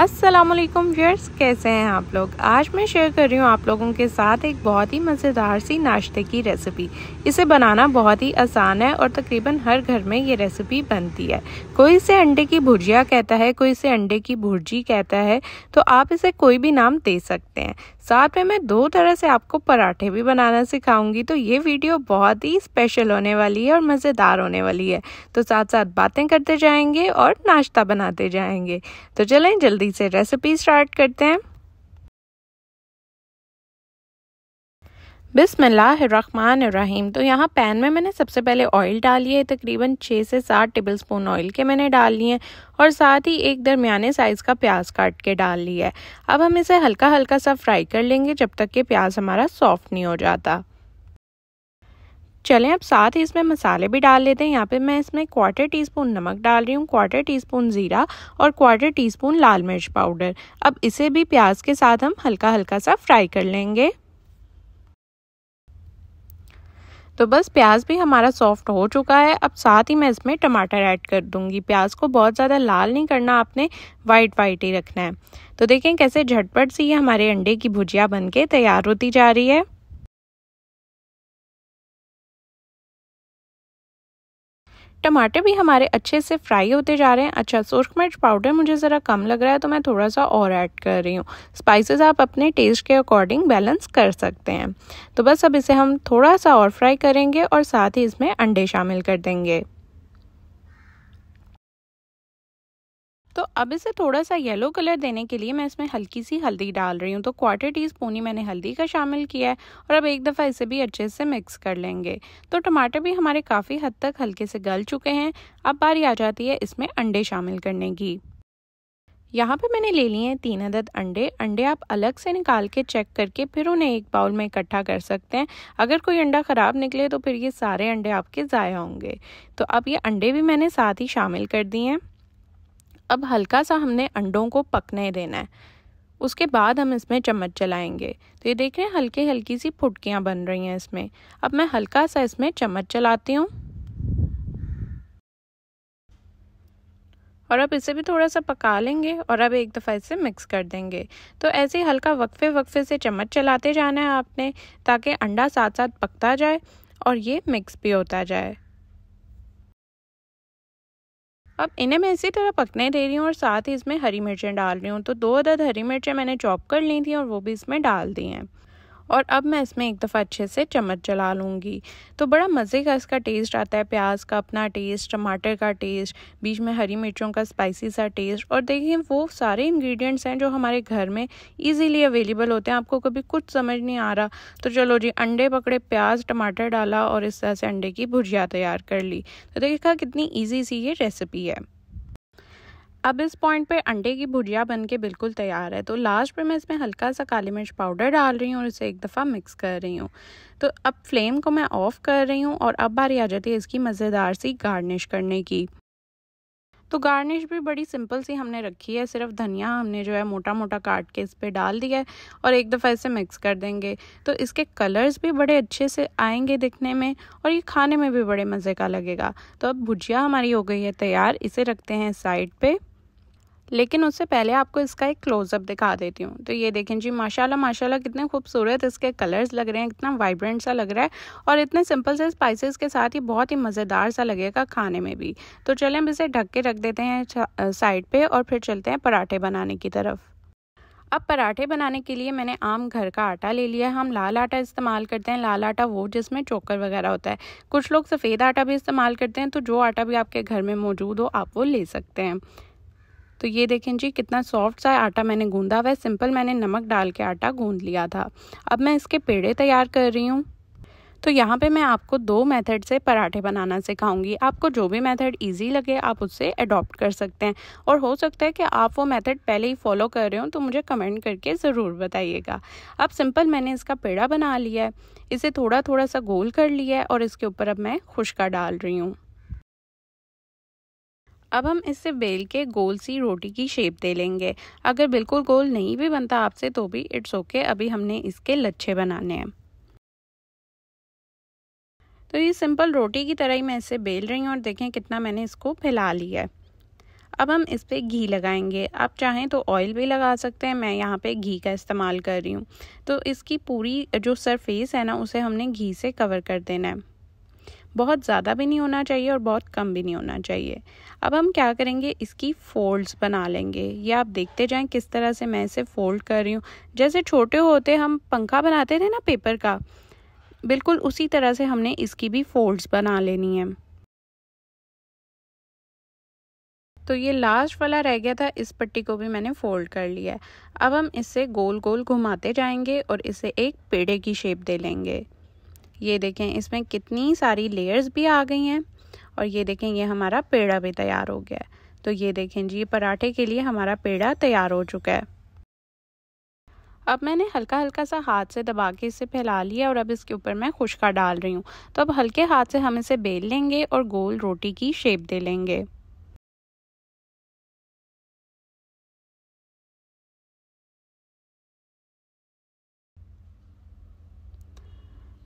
अस्सलाम व्यर्स कैसे हैं आप लोग आज मैं शेयर कर रही हूँ आप लोगों के साथ एक बहुत ही मज़ेदार सी नाश्ते की रेसिपी इसे बनाना बहुत ही आसान है और तकरीबन हर घर में ये रेसिपी बनती है कोई इसे अंडे की भुजिया कहता है कोई इसे अंडे की भुर्जी कहता है तो आप इसे कोई भी नाम दे सकते हैं साथ में मैं दो तरह से आपको पराठे भी बनाना सिखाऊंगी तो ये वीडियो बहुत ही स्पेशल होने वाली है और मज़ेदार होने वाली है तो साथ साथ बातें करते जाएंगे और नाश्ता बनाते जाएंगे तो चलें जल्दी जल्दी से रेसिपी स्टार्ट करते हैं बिसमीम तो यहाँ पैन में मैंने सबसे पहले ऑयल डाली है तकरीबन छः से सात टेबल स्पून ऑयल के मैंने डाल लिए हैं और साथ ही एक दरमियाने साइज़ का प्याज काट के डाल लिया है अब हम इसे हल्का हल्का सा फ्राई कर लेंगे जब तक कि प्याज हमारा सॉफ्ट नहीं हो जाता चलें अब साथ ही इसमें मसाले भी डाल लेते हैं यहाँ पे मैं इसमें क्वार्टर टी स्पून नमक डाल रही हूँ क्वार्टर टी स्पून ज़ीरा और क्वार्टर टी स्पून लाल मिर्च पाउडर अब इसे भी प्याज के साथ हम हल्का हल्का सा फ्राई कर लेंगे तो बस प्याज भी हमारा सॉफ्ट हो चुका है अब साथ ही मैं इसमें टमाटर ऐड कर दूंगी प्याज को बहुत ज़्यादा लाल नहीं करना आपने वाइट वाइट ही रखना है तो देखें कैसे झटपट सी हमारे अंडे की भुजिया बनके तैयार होती जा रही है टमाटर भी हमारे अच्छे से फ्राई होते जा रहे हैं अच्छा सुरख मिर्च पाउडर मुझे ज़रा कम लग रहा है तो मैं थोड़ा सा और ऐड कर रही हूँ स्पाइसेस आप अपने टेस्ट के अकॉर्डिंग बैलेंस कर सकते हैं तो बस अब इसे हम थोड़ा सा और फ्राई करेंगे और साथ ही इसमें अंडे शामिल कर देंगे तो अब इसे थोड़ा सा येलो कलर देने के लिए मैं इसमें हल्की सी हल्दी डाल रही हूँ तो क्वार्टर टी स्पून ही मैंने हल्दी का शामिल किया है और अब एक दफ़ा इसे भी अच्छे से मिक्स कर लेंगे तो टमाटर भी हमारे काफ़ी हद तक हल्के से गल चुके हैं अब बारी आ जाती है इसमें अंडे शामिल करने की यहाँ पे मैंने ले लिए हैं तीन अदद अंडे अंडे आप अलग से निकाल के चेक करके फिर उन्हें एक बाउल में इकट्ठा कर सकते हैं अगर कोई अंडा ख़राब निकले तो फिर ये सारे अंडे आपके ज़ाया होंगे तो अब ये अंडे भी मैंने साथ ही शामिल कर दिए हैं अब हल्का सा हमने अंडों को पकने देना है उसके बाद हम इसमें चम्मच चलाएंगे तो ये देख रहे हैं हल्की हल्की सी फुटकियाँ बन रही हैं इसमें अब मैं हल्का सा इसमें चम्मच चलाती हूँ और अब इसे भी थोड़ा सा पका लेंगे और अब एक दफ़ा इसे मिक्स कर देंगे तो ऐसे ही हल्का वक्फे वक्फे से चम्मच चलाते जाना है आपने ताकि अंडा साथ साथ पकता जाए और ये मिक्स भी होता जाए अब इन्हें मैं इसी तरह पकने दे रही हूँ और साथ ही इसमें हरी मिर्चें डाल रही हूँ तो दो अदद हरी मिर्चें मैंने चॉप कर ली थी और वो भी इसमें डाल दी हैं और अब मैं इसमें एक दफ़ा अच्छे से चम्मच चला लूँगी तो बड़ा मज़े का इसका टेस्ट आता है प्याज का अपना टेस्ट टमाटर का टेस्ट बीच में हरी मिर्चों का स्पाइसी सा टेस्ट और देखिए वो सारे इंग्रेडिएंट्स हैं जो हमारे घर में इजीली अवेलेबल होते हैं आपको कभी कुछ समझ नहीं आ रहा तो चलो जी अंडे पकड़े प्याज टमाटर डाला और इस तरह से अंडे की भुजिया तैयार कर ली तो देखिए कितनी ईजी सी ये रेसिपी है अब इस पॉइंट पे अंडे की भुजिया बन के बिल्कुल तैयार है तो लास्ट पे मैं इसमें हल्का सा काली मिर्च पाउडर डाल रही हूँ और इसे एक दफ़ा मिक्स कर रही हूँ तो अब फ्लेम को मैं ऑफ़ कर रही हूँ और अब बारी आ जाती है इसकी मज़ेदार सी गार्निश करने की तो गार्निश भी बड़ी सिंपल सी हमने रखी है सिर्फ धनिया हमने जो है मोटा मोटा काट के इस पर डाल दिया है और एक दफ़ा इसे मिक्स कर देंगे तो इसके कलर्स भी बड़े अच्छे से आएंगे दिखने में और ये खाने में भी बड़े मज़े का लगेगा तो अब भुजिया हमारी हो गई है तैयार इसे रखते हैं साइड पर लेकिन उससे पहले आपको इसका एक क्लोजअप दिखा देती हूँ तो ये देखें जी माशाल्लाह माशाल्लाह कितने खूबसूरत इसके कलर्स लग रहे हैं इतना वाइब्रेंट सा लग रहा है और इतने सिंपल से स्पाइसेस के साथ ही बहुत ही मज़ेदार सा लगेगा खाने में भी तो चले हम इसे ढक के रख देते हैं साइड पर और फिर चलते हैं पराठे बनाने की तरफ अब पराठे बनाने के लिए मैंने आम घर का आटा ले लिया है हम लाल आटा इस्तेमाल करते हैं लाल आटा वो जिसमें चोकर वगैरह होता है कुछ लोग सफ़ेद आटा भी इस्तेमाल करते हैं तो जो आटा भी आपके घर में मौजूद हो आप वो ले सकते हैं तो ये देखें जी कितना सॉफ्ट सा आटा मैंने गूंदा हुआ है सिंपल मैंने नमक डाल के आटा गूंद लिया था अब मैं इसके पेड़े तैयार कर रही हूँ तो यहाँ पे मैं आपको दो मेथड से पराठे बनाना सिखाऊंगी आपको जो भी मेथड इजी लगे आप उससे अडॉप्ट कर सकते हैं और हो सकता है कि आप वो मेथड पहले ही फॉलो कर रहे हो तो मुझे कमेंट करके ज़रूर बताइएगा अब सिंपल मैंने इसका पेड़ा बना लिया है इसे थोड़ा थोड़ा सा गोल कर लिया है और इसके ऊपर अब मैं खुशका डाल रही हूँ अब हम इससे बेल के गोल सी रोटी की शेप दे लेंगे अगर बिल्कुल गोल नहीं भी बनता आपसे तो भी इट्स ओके okay, अभी हमने इसके लच्छे बनाने हैं तो ये सिंपल रोटी की तरह ही मैं इसे बेल रही हूँ और देखें कितना मैंने इसको फैला लिया है अब हम इस पर घी लगाएंगे आप चाहें तो ऑयल भी लगा सकते हैं मैं यहाँ पे घी का इस्तेमाल कर रही हूँ तो इसकी पूरी जो सरफेस है ना उसे हमने घी से कवर कर देना है बहुत ज़्यादा भी नहीं होना चाहिए और बहुत कम भी नहीं होना चाहिए अब हम क्या करेंगे इसकी फोल्ड्स बना लेंगे ये आप देखते जाएं किस तरह से मैं इसे फोल्ड कर रही हूँ जैसे छोटे होते हम पंखा बनाते थे ना पेपर का बिल्कुल उसी तरह से हमने इसकी भी फोल्ड्स बना लेनी है तो ये लास्ट वाला रह गया था इस पट्टी को भी मैंने फोल्ड कर लिया अब हम इसे गोल गोल घुमाते जाएंगे और इसे एक पेड़े की शेप दे लेंगे ये देखें इसमें कितनी सारी लेयर्स भी आ गई हैं और ये देखें ये हमारा पेड़ा भी तैयार हो गया है तो ये देखें जी पराठे के लिए हमारा पेड़ा तैयार हो चुका है अब मैंने हल्का हल्का सा हाथ से दबा के इसे फैला लिया और अब इसके ऊपर मैं खुशका डाल रही हूँ तो अब हल्के हाथ से हम इसे बेल लेंगे और गोल रोटी की शेप दे लेंगे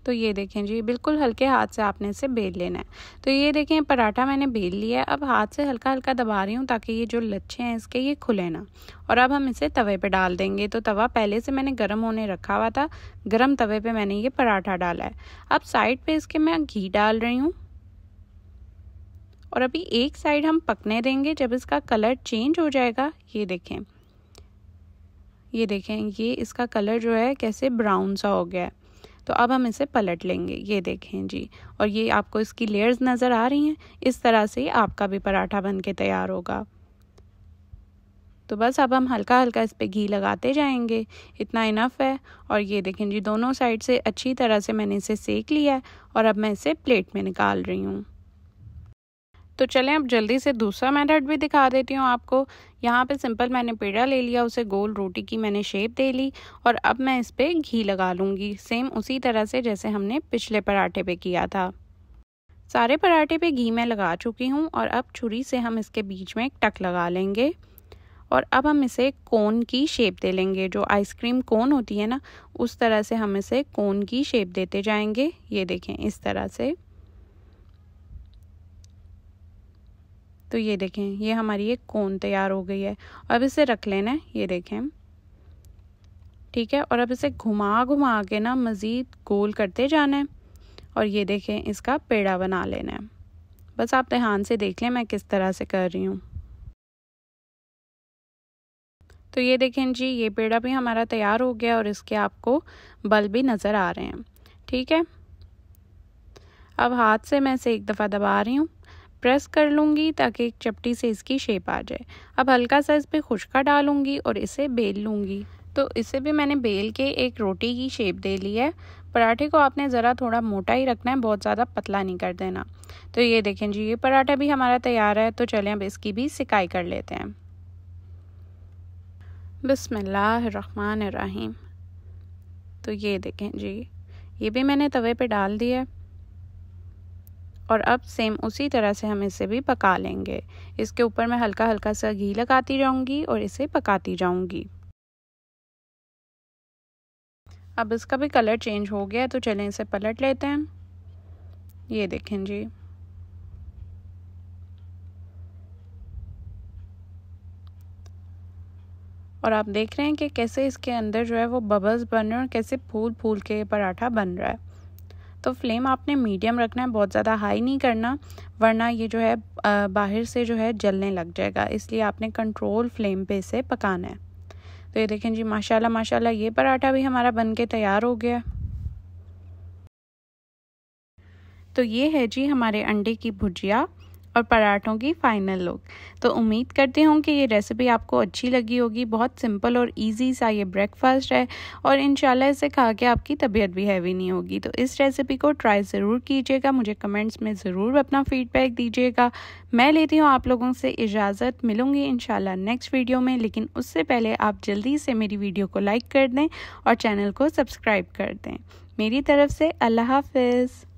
तो ये देखें जी बिल्कुल हल्के हाथ से आपने इसे बेल लेना है तो ये देखें पराठा मैंने बेल लिया है अब हाथ से हल्का हल्का दबा रही हूँ ताकि ये जो लच्छे हैं इसके ये खुले ना और अब हम इसे तवे पे डाल देंगे तो तवा पहले से मैंने गर्म होने रखा हुआ था गर्म तवे पे मैंने ये पराठा डाला है अब साइड पर इसके मैं घी डाल रही हूँ और अभी एक साइड हम पकने देंगे जब इसका कलर चेंज हो जाएगा ये देखें ये देखें ये इसका कलर जो है कैसे ब्राउन सा हो गया है तो अब हम इसे पलट लेंगे ये देखें जी और ये आपको इसकी लेयर्स नज़र आ रही हैं इस तरह से आपका भी पराठा बन के तैयार होगा तो बस अब हम हल्का हल्का इस पर घी लगाते जाएंगे इतना इनफ है और ये देखें जी दोनों साइड से अच्छी तरह से मैंने इसे सेक लिया है और अब मैं इसे प्लेट में निकाल रही हूँ तो चलें अब जल्दी से दूसरा मेथड भी दिखा देती हूँ आपको यहाँ पे सिंपल मैंने पेड़ा ले लिया उसे गोल रोटी की मैंने शेप दे ली और अब मैं इस पर घी लगा लूँगी सेम उसी तरह से जैसे हमने पिछले पराठे पे किया था सारे पराठे पे घी मैं लगा चुकी हूँ और अब छुरी से हम इसके बीच में एक टक लगा लेंगे और अब हम इसे कोन की शेप दे लेंगे जो आइसक्रीम कोन होती है ना उस तरह से हम इसे कोन की शेप देते जाएंगे ये देखें इस तरह से तो ये देखें ये हमारी एक कोन तैयार हो गई है अब इसे रख लेना है ये देखें ठीक है और अब इसे घुमा घुमा के ना मज़ीद गोल करते जाना है और ये देखें इसका पेड़ा बना लेना है बस आप ध्यान से देख लें मैं किस तरह से कर रही हूँ तो ये देखें जी ये पेड़ा भी हमारा तैयार हो गया और इसके आपको बल भी नज़र आ रहे हैं ठीक है अब हाथ से मैं इसे एक दफ़ा दबा रही हूँ प्रेस कर लूँगी ताकि एक चपटी से इसकी शेप आ जाए अब हल्का सा इस पर खुशका डालूँगी और इसे बेल लूँगी तो इसे भी मैंने बेल के एक रोटी की शेप दे ली है पराठे को आपने ज़रा थोड़ा मोटा ही रखना है बहुत ज़्यादा पतला नहीं कर देना तो ये देखें जी ये पराठा भी हमारा तैयार है तो चलें अब इसकी भी सिकाई कर लेते हैं बसमिल्लाम तो ये देखें जी ये भी मैंने तवे पे डाल दिया है और अब सेम उसी तरह से हम इसे भी पका लेंगे इसके ऊपर मैं हल्का हल्का सा घी लगाती जाऊंगी और इसे पकाती जाऊंगी अब इसका भी कलर चेंज हो गया तो चलें इसे पलट लेते हैं ये देखें जी और आप देख रहे हैं कि कैसे इसके अंदर जो है वो बबल्स बन रहे हैं और कैसे फूल फूल के पराठा बन रहा है तो फ्लेम आपने मीडियम रखना है बहुत ज़्यादा हाई नहीं करना वरना ये जो है बाहर से जो है जलने लग जाएगा इसलिए आपने कंट्रोल फ्लेम पे इसे पकाना है तो ये देखें जी माशाल्लाह माशाल्लाह ये पराठा भी हमारा बन के तैयार हो गया तो ये है जी हमारे अंडे की भुजिया और पराठों की फाइनल लुक तो उम्मीद करती हूँ कि ये रेसिपी आपको अच्छी लगी होगी बहुत सिंपल और इजी सा ये ब्रेकफास्ट है और इन इसे खा के आपकी तबीयत भी हैवी नहीं होगी तो इस रेसिपी को ट्राई ज़रूर कीजिएगा मुझे कमेंट्स में ज़रूर अपना फ़ीडबैक दीजिएगा मैं लेती हूँ आप लोगों से इजाज़त मिलूँगी इन नेक्स्ट वीडियो में लेकिन उससे पहले आप जल्दी से मेरी वीडियो को लाइक कर दें और चैनल को सब्सक्राइब कर दें मेरी तरफ से अल्लाह हाफिज़